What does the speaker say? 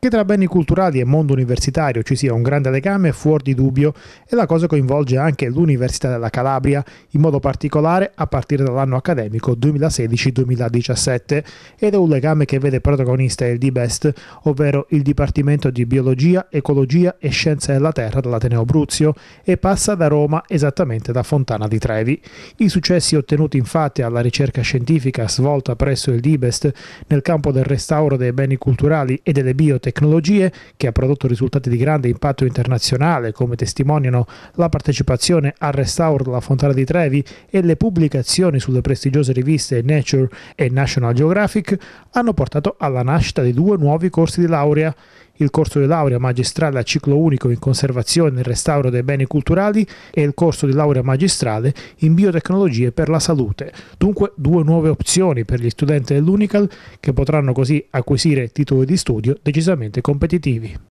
Che tra beni culturali e mondo universitario ci sia un grande legame è fuori di dubbio e la cosa coinvolge anche l'Università della Calabria, in modo particolare a partire dall'anno accademico 2016-2017 ed è un legame che vede protagonista il DBEST, ovvero il Dipartimento di Biologia, Ecologia e Scienze della Terra dell'Ateneo Bruzio e passa da Roma esattamente da Fontana di Trevi. I successi ottenuti infatti alla ricerca scientifica svolta presso il DBEST nel campo del restauro dei beni culturali e delle biotecnologie tecnologie, che ha prodotto risultati di grande impatto internazionale, come testimoniano la partecipazione al restauro della Fontana di Trevi e le pubblicazioni sulle prestigiose riviste Nature e National Geographic, hanno portato alla nascita di due nuovi corsi di laurea, il corso di laurea magistrale a ciclo unico in conservazione e restauro dei beni culturali e il corso di laurea magistrale in biotecnologie per la salute. Dunque due nuove opzioni per gli studenti dell'Unical che potranno così acquisire titoli di studio decisamente competitivi.